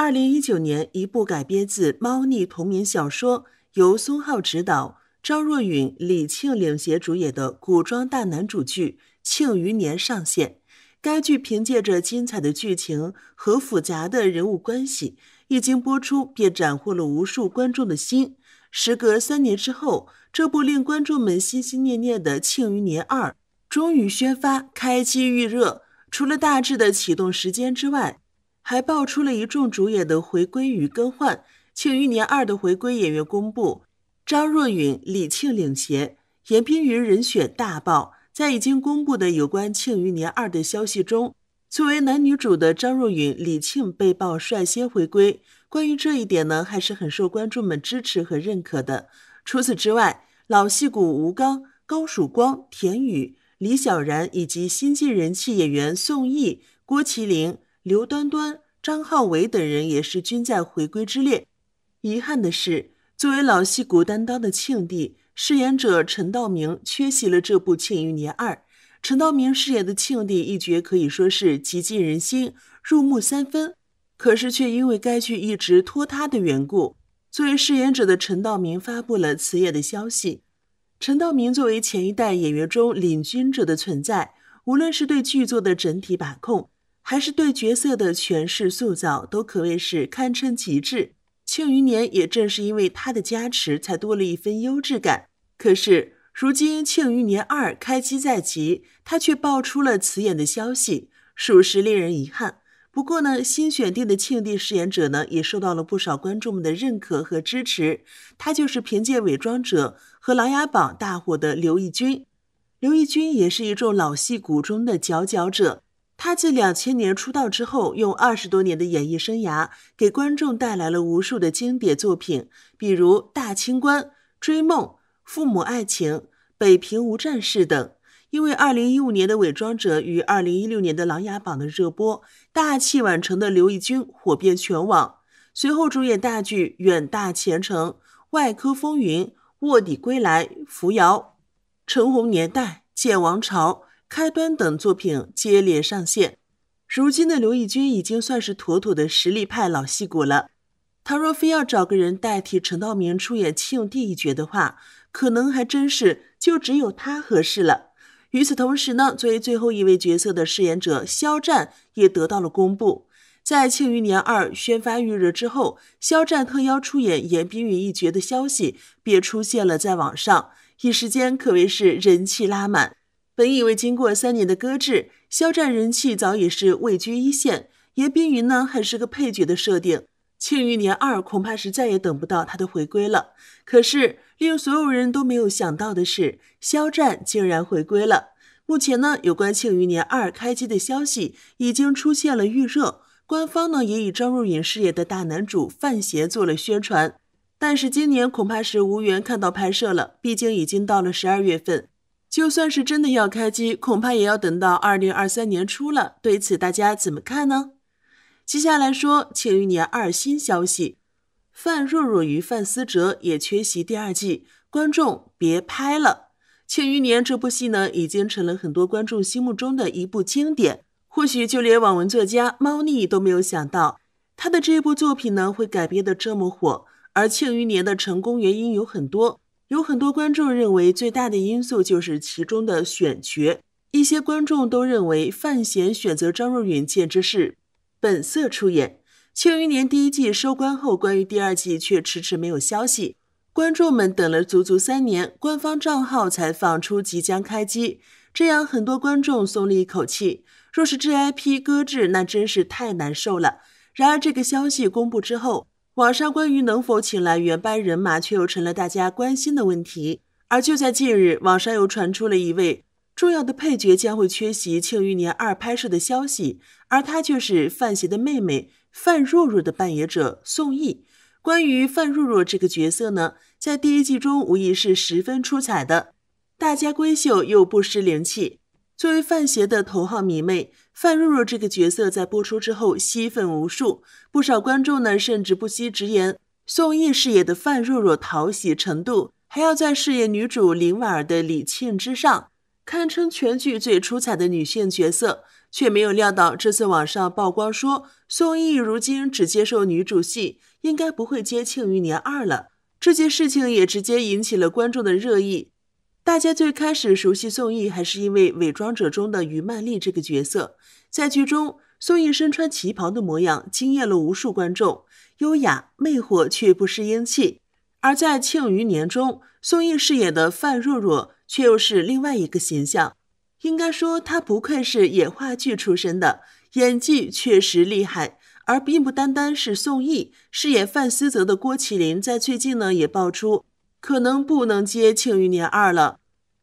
二零一九年，一部改编自《猫腻》同名小说，由孙浩执导、张若昀、李沁领衔主演的古装大男主剧《庆余年》上线。该剧凭借着精彩的剧情和复杂的人物关系，一经播出便斩获了无数观众的心。时隔三年之后，这部令观众们心心念念的《庆余年二》终于宣发开机预热，除了大致的启动时间之外，还爆出了一众主演的回归与更换，《庆余年二》的回归演员公布，张若昀、李沁领衔，严彬云人选大爆。在已经公布的有关《庆余年二》的消息中，作为男女主的张若昀、李沁被曝率先回归。关于这一点呢，还是很受观众们支持和认可的。除此之外，老戏骨吴刚、高曙光、田雨、李小冉以及新晋人气演员宋轶、郭麒麟。刘端端、张浩伟等人也是均在回归之列。遗憾的是，作为老戏骨担当的庆帝饰演者陈道明缺席了这部《庆余年二》。陈道明饰演的庆帝一角可以说是极尽人心、入木三分，可是却因为该剧一直拖沓的缘故，作为饰演者的陈道明发布了辞演的消息。陈道明作为前一代演员中领军者的存在，无论是对剧作的整体把控，还是对角色的诠释塑造都可谓是堪称极致，《庆余年》也正是因为他的加持，才多了一分优质感。可是如今《庆余年二》开机在即，他却爆出了辞演的消息，属实令人遗憾。不过呢，新选定的庆帝饰演者呢，也受到了不少观众们的认可和支持。他就是凭借《伪装者》和《琅琊榜》大火的刘奕君。刘奕君也是一众老戏骨中的佼佼者。他自两千年出道之后，用二十多年的演艺生涯，给观众带来了无数的经典作品，比如《大清官》《追梦》《父母爱情》《北平无战事》等。因为二零一五年的《伪装者》与二零一六年的《琅琊榜》的热播，大器晚成的刘奕君火遍全网。随后主演大剧《远大前程》《外科风云》《卧底归来》《扶摇》《陈红年代》《剑王朝》。开端等作品接连上线，如今的刘奕君已经算是妥妥的实力派老戏骨了。倘若非要找个人代替陈道明出演庆帝一角的话，可能还真是就只有他合适了。与此同时呢，作为最后一位角色的饰演者，肖战也得到了公布。在《庆余年二》宣发预热之后，肖战特邀出演严冰雨一角的消息便出现了在网上，一时间可谓是人气拉满。本以为经过三年的搁置，肖战人气早已是位居一线，严冰云呢还是个配角的设定，《庆余年二》恐怕是再也等不到他的回归了。可是令所有人都没有想到的是，肖战竟然回归了。目前呢，有关《庆余年二》开机的消息已经出现了预热，官方呢也以张若昀饰演的大男主范闲做了宣传。但是今年恐怕是无缘看到拍摄了，毕竟已经到了十二月份。就算是真的要开机，恐怕也要等到二零二三年初了。对此，大家怎么看呢？接下来说《庆余年》二新消息，范若若与范思哲也缺席第二季，观众别拍了。《庆余年》这部戏呢，已经成了很多观众心目中的一部经典。或许就连网文作家猫腻都没有想到，他的这部作品呢会改编的这么火。而《庆余年》的成功原因有很多。有很多观众认为最大的因素就是其中的选角，一些观众都认为范闲选择张若昀简之事，本色出演《庆余年》第一季收官后，关于第二季却迟迟没有消息，观众们等了足足三年，官方账号才放出即将开机，这样很多观众松了一口气。若是 G I P 搁置，那真是太难受了。然而这个消息公布之后。网上关于能否请来原班人马，却又成了大家关心的问题。而就在近日，网上又传出了一位重要的配角将会缺席《庆余年二》拍摄的消息，而她就是范闲的妹妹范若若的扮演者宋轶。关于范若若这个角色呢，在第一季中无疑是十分出彩的，大家闺秀又不失灵气。作为范闲的头号迷妹，范若若这个角色在播出之后吸粉无数，不少观众呢甚至不惜直言，宋轶饰演的范若若讨喜程度还要在饰演女主林婉儿的李沁之上，堪称全剧最出彩的女性角色。却没有料到这次网上曝光说，宋轶如今只接受女主戏，应该不会接《庆余年二》了。这件事情也直接引起了观众的热议。大家最开始熟悉宋轶，还是因为《伪装者》中的余曼丽这个角色。在剧中，宋轶身穿旗袍的模样惊艳了无数观众，优雅魅惑却不失英气。而在《庆余年》中，宋轶饰演的范若若却又是另外一个形象。应该说，她不愧是演话剧出身的，演技确实厉害。而并不单单是宋轶，饰演范思哲的郭麒麟，在最近呢也爆出可能不能接《庆余年二》了。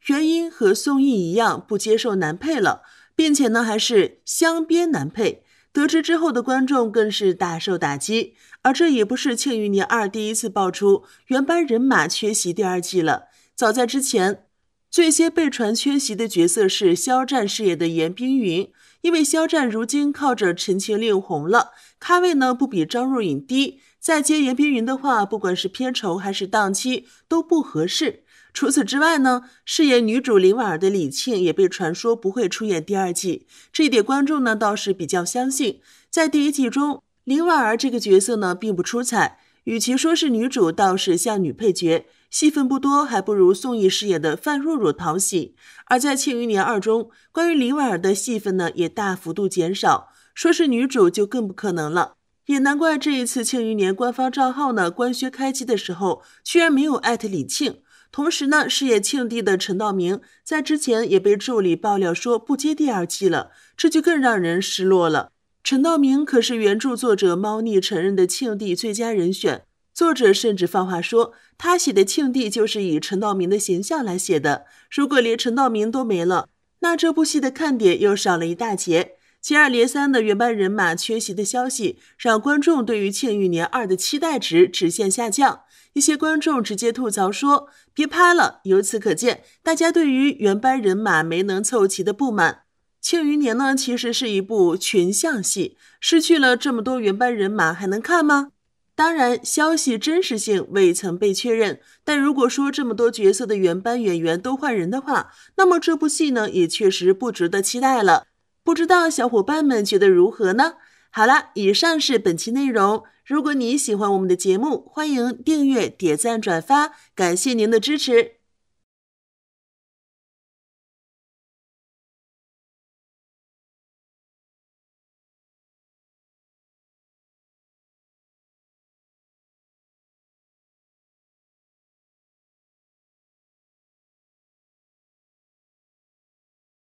原因和宋轶一样，不接受男配了，并且呢还是香编男配。得知之后的观众更是大受打击，而这也不是庆余年二第一次爆出原班人马缺席第二季了。早在之前，最先被传缺席的角色是肖战饰演的严冰云，因为肖战如今靠着陈情令红了，咖位呢不比张若昀低，再接严冰云的话，不管是片酬还是档期都不合适。除此之外呢，饰演女主林婉儿的李沁也被传说不会出演第二季，这一点观众呢倒是比较相信。在第一季中，林婉儿这个角色呢并不出彩，与其说是女主，倒是像女配角，戏份不多，还不如宋轶饰演的范若若讨喜。而在《庆余年二》中，关于林婉儿的戏份呢也大幅度减少，说是女主就更不可能了。也难怪这一次《庆余年》官方账号呢官宣开机的时候，居然没有艾特李沁。同时呢，饰演庆帝的陈道明在之前也被助理爆料说不接第二季了，这就更让人失落了。陈道明可是原著作者猫腻承认的庆帝最佳人选，作者甚至放话说他写的庆帝就是以陈道明的形象来写的。如果连陈道明都没了，那这部戏的看点又少了一大截。接二连三的原班人马缺席的消息，让观众对于《庆余年二》的期待值直线下降。一些观众直接吐槽说：“别拍了！”由此可见，大家对于原班人马没能凑齐的不满。《庆余年》呢，其实是一部群像戏，失去了这么多原班人马，还能看吗？当然，消息真实性未曾被确认。但如果说这么多角色的原班演员都换人的话，那么这部戏呢，也确实不值得期待了。不知道小伙伴们觉得如何呢？好了，以上是本期内容。如果你喜欢我们的节目，欢迎订阅、点赞、转发，感谢您的支持。